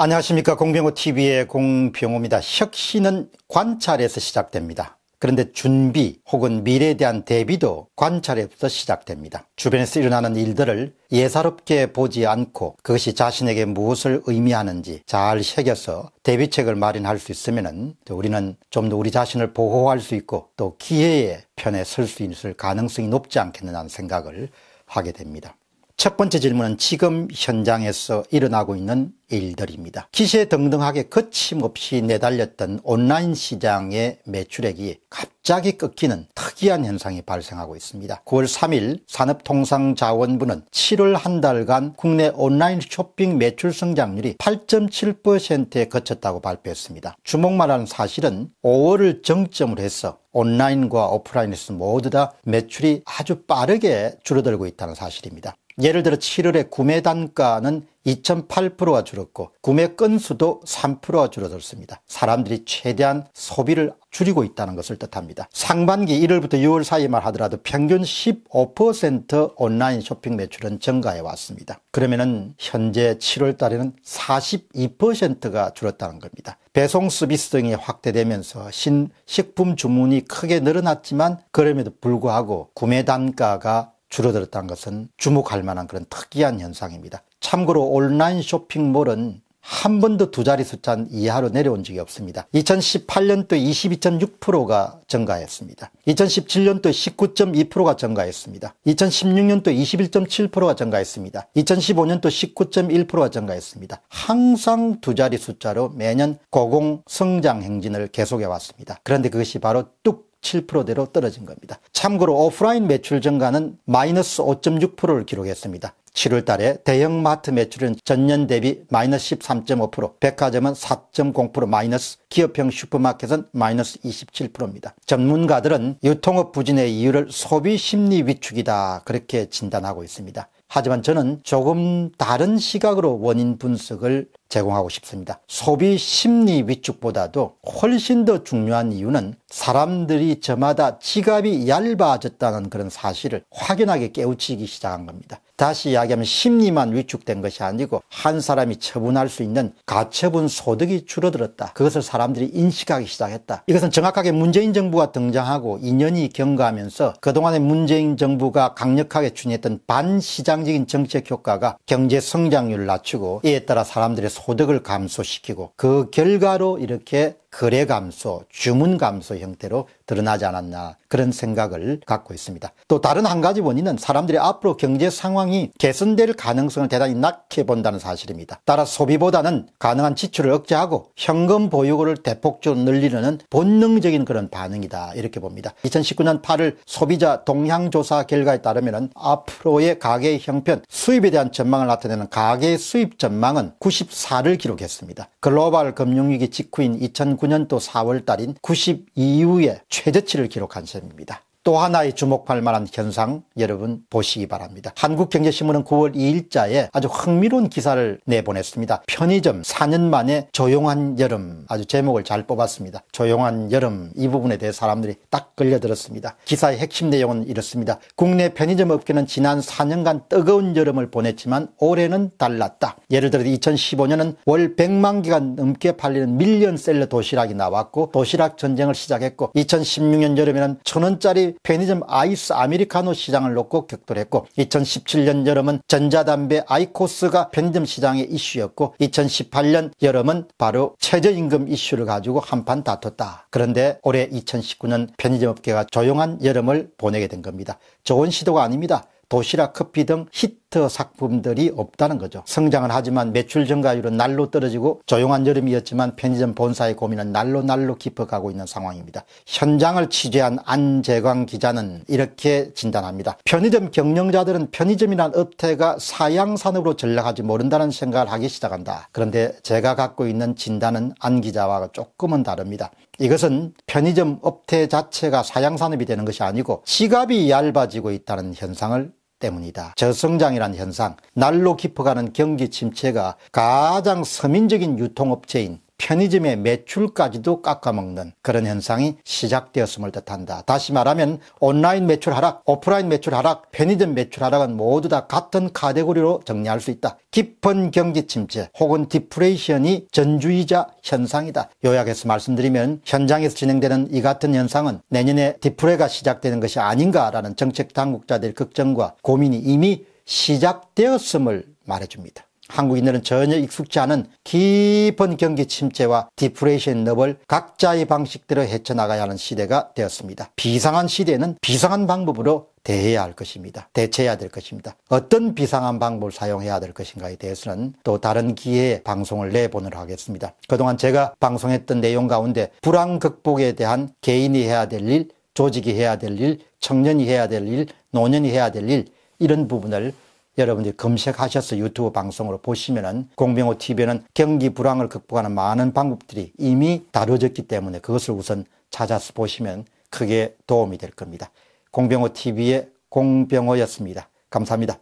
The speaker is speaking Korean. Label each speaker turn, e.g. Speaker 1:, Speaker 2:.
Speaker 1: 안녕하십니까 공병호TV의 공병호입니다. 혁신은 관찰에서 시작됩니다. 그런데 준비 혹은 미래에 대한 대비도 관찰에서 시작됩니다. 주변에서 일어나는 일들을 예사롭게 보지 않고 그것이 자신에게 무엇을 의미하는지 잘 새겨서 대비책을 마련할 수 있으면 우리는 좀 더 우리 자신을 보호할 수 있고 또 기회의 편에 설 수 있을 가능성이 높지 않겠느냐는 생각을 하게 됩니다. 첫 번째 질문은 지금 현장에서 일어나고 있는 일들입니다. 기세 등등하게 거침없이 내달렸던 온라인 시장의 매출액이 갑자기 끊기는 특이한 현상이 발생하고 있습니다. 9월 3일 산업통상자원부는 7월 한 달간 국내 온라인 쇼핑 매출 성장률이 8.7%에 거쳤다고 발표했습니다. 주목만한 사실은 5월을 정점으로 해서 온라인과 오프라인에서 모두 다 매출이 아주 빠르게 줄어들고 있다는 사실입니다. 예를 들어 7월에 구매 단가는 2.8%가 줄었고 구매 건수도 3%가 줄어들었습니다. 사람들이 최대한 소비를 줄이고 있다는 것을 뜻합니다. 상반기 1월부터 6월 사이만 하더라도 평균 15% 온라인 쇼핑 매출은 증가해 왔습니다. 그러면은 현재 7월 달에는 42%가 줄었다는 겁니다. 배송 서비스 등이 확대되면서 신 식품 주문이 크게 늘어났지만 그럼에도 불구하고 구매 단가가 줄어들었다는 것은 주목할 만한 그런 특이한 현상입니다. 참고로 온라인 쇼핑몰은 한 번도 두 자리 숫자 는 이하로 내려온 적이 없습니다. 2018년도 에 22.6%가 증가했습니다. 2017년도 에 19.2%가 증가했습니다. 2016년도 에 21.7%가 증가했습니다. 2015년도 에 19.1%가 증가했습니다. 항상 두 자리 숫자로 매년 고공 성장 행진을 계속해 왔습니다. 그런데 그것이 바로 뚝 7%대로 떨어진 겁니다. 참고로 오프라인 매출 증가는 마이너스 5.6%를 기록했습니다. 7월 달에 대형마트 매출은 전년 대비 마이너스 13.5%, 백화점은 4.0% 마이너스, 기업형 슈퍼마켓은 마이너스 27%입니다. 전문가들은 유통업 부진의 이유를 소비 심리 위축이다 그렇게 진단하고 있습니다. 하지만 저는 조금 다른 시각으로 원인 분석을 제공하고 싶습니다. 소비 심리 위축보다도 훨씬 더 중요한 이유는 사람들이 저마다 지갑이 얇아졌다는 그런 사실을 확연하게 깨우치기 시작한 겁니다. 다시 이야기하면 심리만 위축된 것이 아니고 한 사람이 처분할 수 있는 가처분 소득이 줄어들었다. 그것을 사람들이 인식하기 시작했다. 이것은 정확하게 문재인 정부가 등장하고 2년이 경과하면서 그동안의 문재인 정부가 강력하게 추진했던 반시장적인 정책 효과가 경제 성장률을 낮추고 이에 따라 사람들의 소득을 감소시키고 그 결과로 이렇게 거래 감소, 주문 감소 형태로 드러나지 않았나 그런 생각을 갖고 있습니다. 또 다른 한 가지 원인은 사람들이 앞으로 경제 상황이 개선될 가능성을 대단히 낮게 본다는 사실입니다. 따라 소비보다는 가능한 지출을 억제하고 현금 보유고를 대폭적으로 늘리려는 본능적인 그런 반응이다 이렇게 봅니다. 2019년 8월 소비자 동향조사 결과에 따르면 앞으로의 가계 형편, 수입에 대한 전망을 나타내는 가계 수입 전망은 94를 기록했습니다. 글로벌 금융위기 직후인 2 0 0 9 1989년도 4월 달인 92 이후에 최저치를 기록한 셈입니다. 또 하나의 주목할 만한 현상 여러분 보시기 바랍니다. 한국경제신문은 9월 2일자에 아주 흥미로운 기사를 내보냈습니다. 편의점 4년 만에 조용한 여름 아주 제목을 잘 뽑았습니다. 조용한 여름 이 부분에 대해 사람들이 딱 걸려들었습니다. 기사의 핵심 내용은 이렇습니다. 국내 편의점 업계는 지난 4년간 뜨거운 여름을 보냈지만 올해는 달랐다. 예를 들어 2015년은 월 100만 개가 넘게 팔리는 밀리언셀러 도시락이 나왔고 도시락 전쟁을 시작했고 2016년 여름에는 천원짜리 편의점 아이스 아메리카노 시장을 놓고 격돌했고 2017년 여름은 전자담배 아이코스가 편의점 시장의 이슈였고 2018년 여름은 바로 최저임금 이슈를 가지고 한판 다퉜다. 그런데 올해 2019년 편의점 업계가 조용한 여름을 보내게 된 겁니다. 좋은 시도가 아닙니다. 도시락 커피 등 히트 히트 작품들이 없다는 거죠. 성장을 하지만 매출 증가율은 날로 떨어지고 조용한 여름이었지만 편의점 본사의 고민은 날로 날로 깊어가고 있는 상황입니다. 현장을 취재한 안재광 기자는 이렇게 진단합니다. 편의점 경영자들은 편의점이란 업태가 사양산업으로 전락하지 모른다는 생각을 하기 시작한다. 그런데 제가 갖고 있는 진단은 안 기자와 조금은 다릅니다. 이것은 편의점 업태 자체가 사양산업이 되는 것이 아니고 시갑이 얇아지고 있다는 현상을 때문이다. 저성장이란 현상, 날로 깊어가는 경기 침체가 가장 서민적인 유통업체인 편의점의 매출까지도 깎아먹는 그런 현상이 시작되었음을 뜻한다. 다시 말하면 온라인 매출 하락, 오프라인 매출 하락, 편의점 매출 하락은 모두 다 같은 카테고리로 정리할 수 있다. 깊은 경기 침체 혹은 디프레이션이 전주이자 현상이다. 요약해서 말씀드리면 현장에서 진행되는 이 같은 현상은 내년에 디프레가 시작되는 것이 아닌가라는 정책 당국자들 의 걱정과 고민이 이미 시작되었음을 말해줍니다. 한국인들은 전혀 익숙지 않은 깊은 경기 침체와 디프레이션 너벌 각자의 방식대로 헤쳐나가야 하는 시대가 되었습니다. 비상한 시대에는 비상한 방법으로 대해야 할 것입니다. 대체해야 될 것입니다. 어떤 비상한 방법을 사용해야 될 것인가에 대해서는 또 다른 기회에 방송을 내보내려 하겠습니다. 그동안 제가 방송했던 내용 가운데 불안 극복에 대한 개인이 해야 될 일, 조직이 해야 될 일, 청년이 해야 될 일, 노년이 해야 될 일, 이런 부분을 여러분들이 검색하셔서 유튜브 방송으로 보시면은 공병호 TV에는 경기 불황을 극복하는 많은 방법들이 이미 다뤄졌기 때문에 그것을 우선 찾아서 보시면 크게 도움이 될 겁니다. 공병호 TV의 공병호였습니다. 감사합니다.